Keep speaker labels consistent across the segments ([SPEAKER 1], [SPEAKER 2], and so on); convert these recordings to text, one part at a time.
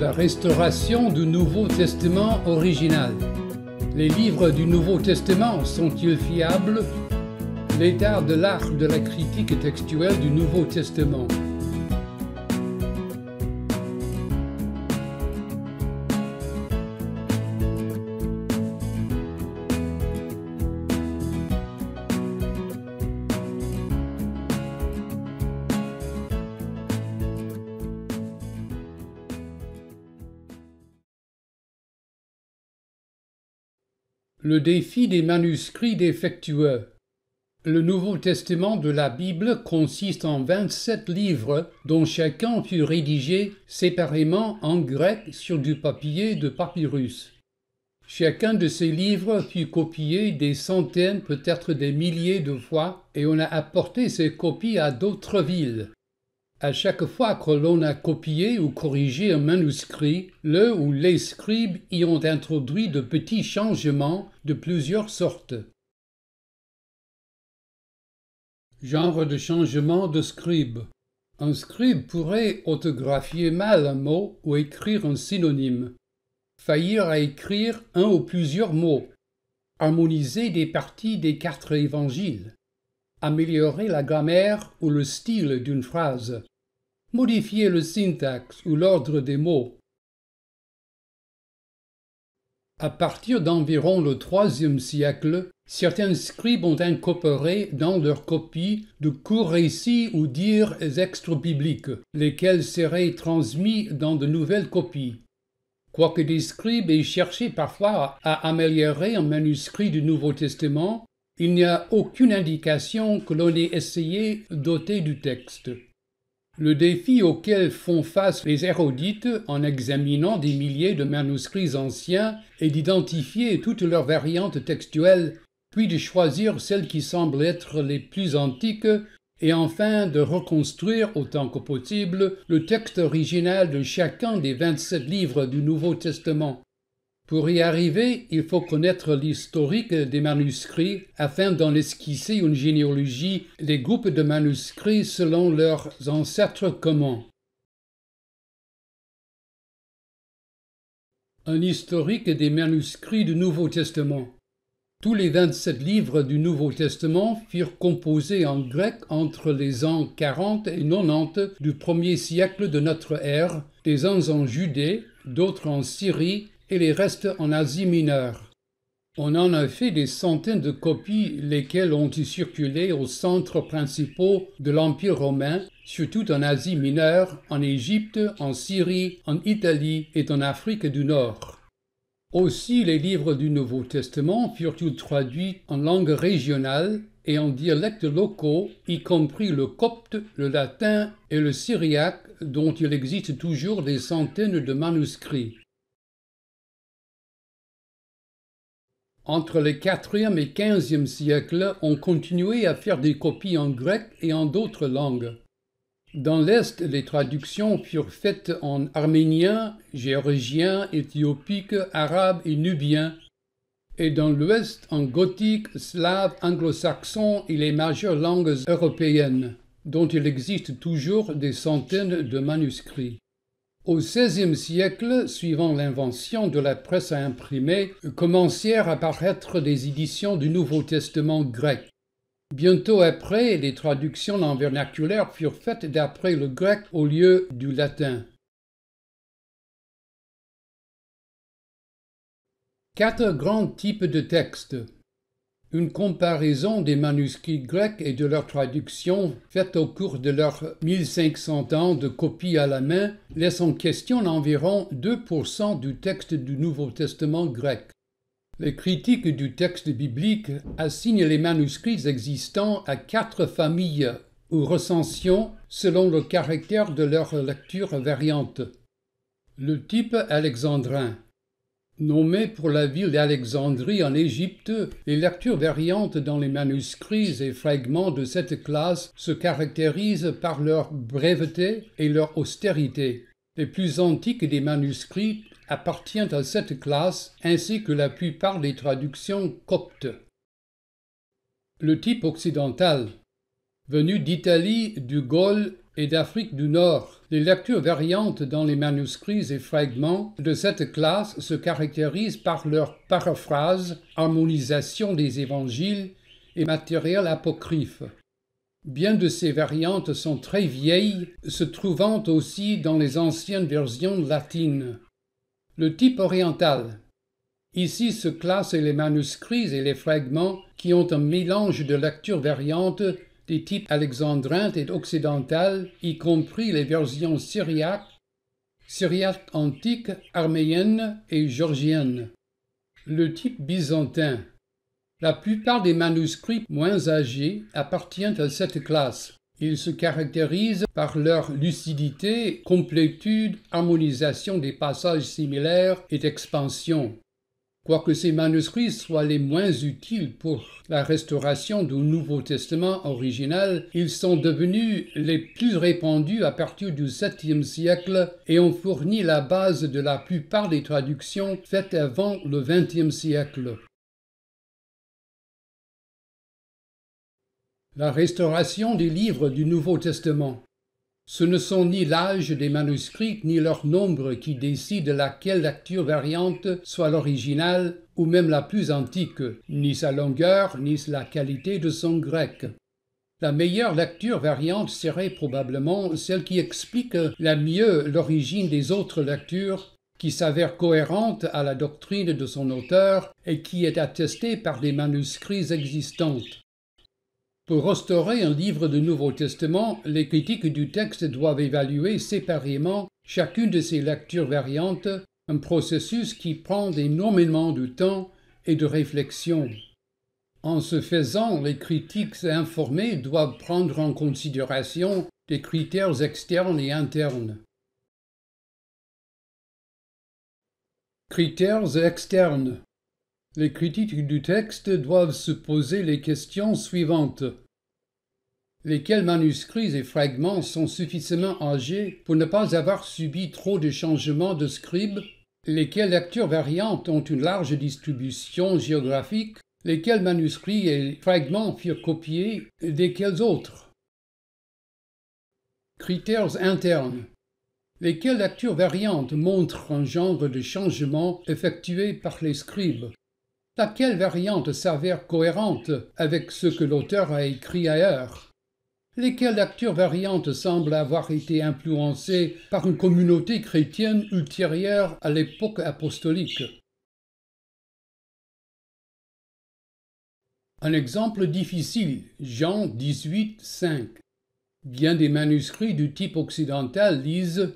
[SPEAKER 1] la restauration du Nouveau Testament original. Les livres du Nouveau Testament sont-ils fiables L'état de l'art de la critique textuelle du Nouveau Testament Le défi des manuscrits défectueux. Le Nouveau Testament de la Bible consiste en 27 livres dont chacun fut rédigé séparément en grec sur du papier de papyrus. Chacun de ces livres fut copié des centaines, peut-être des milliers de fois, et on a apporté ces copies à d'autres villes. À chaque fois que l'on a copié ou corrigé un manuscrit, le ou les scribes y ont introduit de petits changements de plusieurs sortes. Genre de changement de scribe. Un scribe pourrait autographier mal un mot ou écrire un synonyme, faillir à écrire un ou plusieurs mots, harmoniser des parties des quatre évangiles, améliorer la grammaire ou le style d'une phrase, modifier le syntaxe ou l'ordre des mots. À partir d'environ le IIIe siècle, certains scribes ont incorporé dans leurs copies de courts récits ou dires extra bibliques, lesquels seraient transmis dans de nouvelles copies. Quoique des scribes aient cherché parfois à améliorer un manuscrit du Nouveau Testament, il n'y a aucune indication que l'on ait essayé d'ôter du texte. Le défi auquel font face les hérodites en examinant des milliers de manuscrits anciens est d'identifier toutes leurs variantes textuelles, puis de choisir celles qui semblent être les plus antiques, et enfin de reconstruire autant que possible le texte original de chacun des 27 livres du Nouveau Testament. Pour y arriver, il faut connaître l'historique des manuscrits afin d'en esquisser une généalogie, des groupes de manuscrits selon leurs ancêtres communs. Un historique des manuscrits du Nouveau Testament. Tous les 27 livres du Nouveau Testament furent composés en grec entre les ans 40 et 90 du premier siècle de notre ère, des uns en Judée, d'autres en Syrie et les restes en Asie mineure. On en a fait des centaines de copies, lesquelles ont circulé aux centres principaux de l'Empire romain, surtout en Asie mineure, en Égypte, en Syrie, en Italie et en Afrique du Nord. Aussi, les livres du Nouveau Testament furent-ils traduits en langue régionale et en dialectes locaux, y compris le copte, le latin et le syriaque, dont il existe toujours des centaines de manuscrits. entre les 4e et 15 siècles, on continuait à faire des copies en grec et en d'autres langues. Dans l'Est, les traductions furent faites en arménien, géorgien, éthiopique, arabe et nubien, et dans l'Ouest en gothique, slave, anglo-saxon et les majeures langues européennes, dont il existe toujours des centaines de manuscrits. Au XVIe siècle, suivant l'invention de la presse à imprimer, commencèrent à paraître des éditions du Nouveau Testament grec. Bientôt après, des traductions en vernaculaire furent faites d'après le grec au lieu du latin. Quatre grands types de textes. Une comparaison des manuscrits grecs et de leurs traductions faites au cours de leurs 1500 ans de copie à la main laisse en question environ 2% du texte du Nouveau Testament grec. Les critiques du texte biblique assignent les manuscrits existants à quatre familles ou recensions selon le caractère de leur lecture variante. Le type alexandrin Nommé pour la ville d'Alexandrie en Égypte, les lectures variantes dans les manuscrits et fragments de cette classe se caractérisent par leur brèveté et leur austérité. Les plus antiques des manuscrits appartiennent à cette classe ainsi que la plupart des traductions coptes. Le type occidental, venu d'Italie, du Gaule et d'Afrique du Nord. Les lectures variantes dans les manuscrits et fragments de cette classe se caractérisent par leur paraphrase, harmonisation des évangiles et matériel apocryphe. Bien de ces variantes sont très vieilles, se trouvant aussi dans les anciennes versions latines. Le type oriental. Ici se classent les manuscrits et les fragments qui ont un mélange de lectures variantes des types alexandrins et occidentaux, y compris les versions syriaques, syriaques antiques, arméniennes et géorgiennes. Le type byzantin. La plupart des manuscrits moins âgés appartiennent à cette classe. Ils se caractérisent par leur lucidité, complétude, harmonisation des passages similaires et expansion. Quoique ces manuscrits soient les moins utiles pour la restauration du Nouveau Testament original, ils sont devenus les plus répandus à partir du 7e siècle et ont fourni la base de la plupart des traductions faites avant le 20 siècle. La restauration des livres du Nouveau Testament ce ne sont ni l'âge des manuscrits ni leur nombre qui décident laquelle lecture variante soit l'originale ou même la plus antique, ni sa longueur ni la qualité de son grec. La meilleure lecture variante serait probablement celle qui explique la mieux l'origine des autres lectures, qui s'avère cohérente à la doctrine de son auteur et qui est attestée par des manuscrits existants. Pour restaurer un livre du Nouveau Testament, les critiques du texte doivent évaluer séparément chacune de ces lectures variantes, un processus qui prend énormément de temps et de réflexion. En ce faisant, les critiques informées doivent prendre en considération des critères externes et internes. Critères externes les critiques du texte doivent se poser les questions suivantes. Lesquels manuscrits et fragments sont suffisamment âgés pour ne pas avoir subi trop de changements de scribes Lesquelles lectures variantes ont une large distribution géographique Lesquels manuscrits et fragments furent copiés Desquels autres Critères internes Lesquelles lectures variantes montrent un genre de changement effectué par les scribes Laquelle quelle variante s'avère cohérente avec ce que l'auteur a écrit ailleurs Lesquelles lectures variantes semblent avoir été influencées par une communauté chrétienne ultérieure à l'époque apostolique Un exemple difficile, Jean 18, 5. Bien des manuscrits du type occidental lisent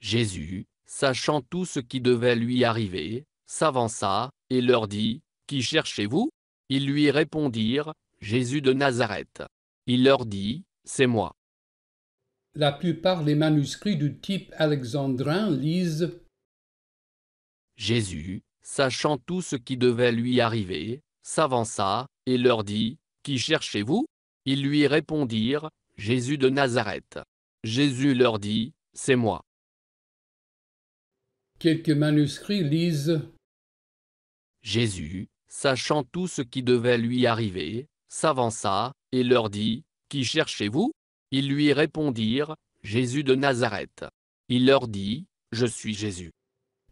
[SPEAKER 1] Jésus, sachant tout ce qui devait lui arriver, s'avança et leur dit qui cherchez-vous Ils lui répondirent, Jésus de Nazareth. Il leur dit, C'est moi. La plupart des manuscrits du type alexandrin lisent Jésus, sachant tout ce qui devait lui arriver, s'avança, et leur dit, Qui cherchez-vous Ils lui répondirent, Jésus de Nazareth. Jésus leur dit, C'est moi. Quelques manuscrits lisent Jésus, sachant tout ce qui devait lui arriver, s'avança, et leur dit, Qui cherchez-vous Ils lui répondirent, Jésus de Nazareth. Il leur dit, Je suis Jésus.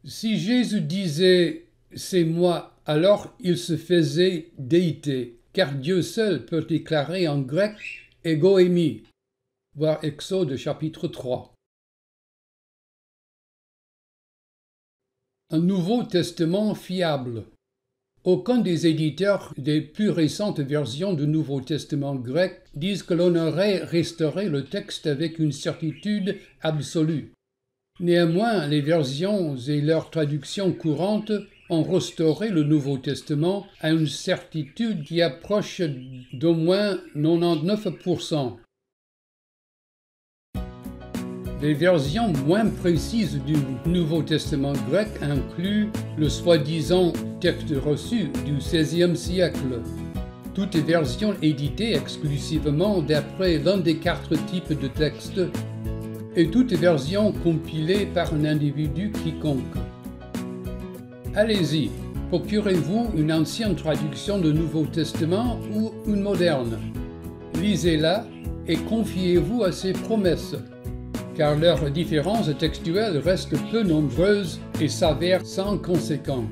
[SPEAKER 1] Si Jésus disait, C'est moi, alors il se faisait déité, car Dieu seul peut déclarer en grec, émi ». voir Exode chapitre 3. Un Nouveau Testament fiable. Aucun des éditeurs des plus récentes versions du Nouveau Testament grec disent que l'on aurait restauré le texte avec une certitude absolue. Néanmoins, les versions et leurs traductions courantes ont restauré le Nouveau Testament à une certitude qui approche d'au moins 99%. Les versions moins précises du Nouveau Testament grec incluent le soi-disant texte reçu du XVIe siècle. Toutes les versions éditées exclusivement d'après l'un des quatre types de textes et toutes versions compilées par un individu quiconque. Allez-y, procurez-vous une ancienne traduction du Nouveau Testament ou une moderne. Lisez-la et confiez-vous à ses promesses car leurs différences textuelles restent peu nombreuses et s'avèrent sans conséquence.